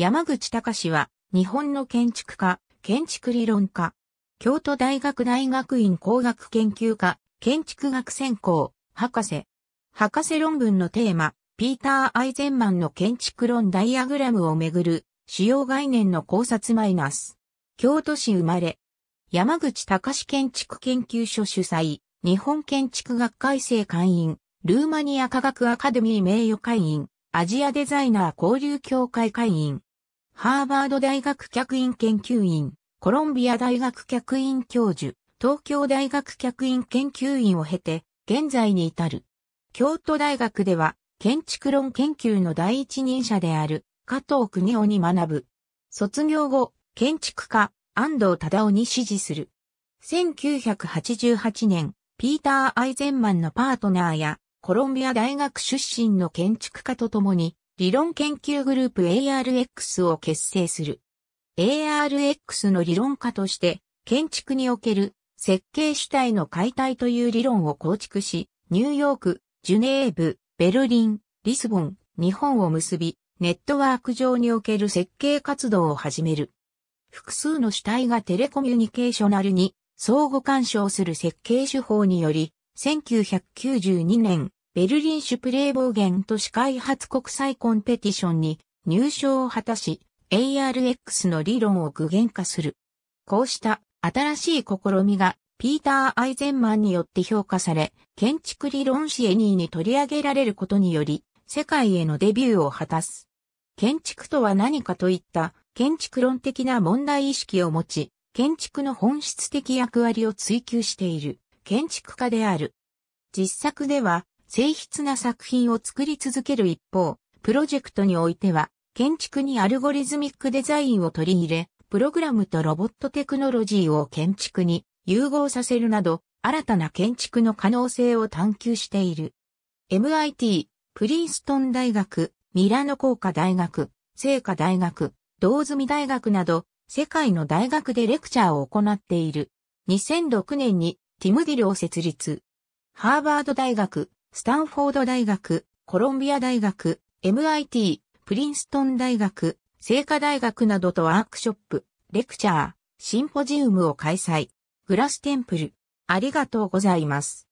山口隆は、日本の建築家、建築理論家、京都大学大学院工学研究科、建築学専攻、博士。博士論文のテーマ、ピーター・アイゼンマンの建築論ダイアグラムをめぐる、主要概念の考察マイナス。京都市生まれ。山口隆建築研究所主催、日本建築学会生会員、ルーマニア科学アカデミー名誉会員、アジアデザイナー交流協会会員。ハーバード大学客員研究員、コロンビア大学客員教授、東京大学客員研究員を経て、現在に至る。京都大学では、建築論研究の第一人者である、加藤邦夫に学ぶ。卒業後、建築家、安藤忠夫に支持する。1988年、ピーター・アイゼンマンのパートナーや、コロンビア大学出身の建築家と共に、理論研究グループ ARX を結成する。ARX の理論家として、建築における設計主体の解体という理論を構築し、ニューヨーク、ジュネーブ、ベルリン、リスボン、日本を結び、ネットワーク上における設計活動を始める。複数の主体がテレコミュニケーショナルに相互干渉する設計手法により、1992年ベルリンシュプレーボーゲン都市開発国際コンペティションに入賞を果たし、ARX の理論を具現化する。こうした新しい試みがピーター・アイゼンマンによって評価され、建築理論誌エニーに取り上げられることにより、世界へのデビューを果たす。建築とは何かといった建築論的な問題意識を持ち、建築の本質的役割を追求している建築家である。実作では静筆な作品を作り続ける一方、プロジェクトにおいては、建築にアルゴリズミックデザインを取り入れ、プログラムとロボットテクノロジーを建築に融合させるなど、新たな建築の可能性を探求している。MIT、プリンストン大学、ミラノ工科大学、聖火大学、道住大学など、世界の大学でレクチャーを行っている。2006年にティムディルを設立。ハーバード大学、スタンフォード大学、コロンビア大学、MIT、プリンストン大学、聖火大学などとワークショップ、レクチャー、シンポジウムを開催。グラステンプル。ありがとうございます。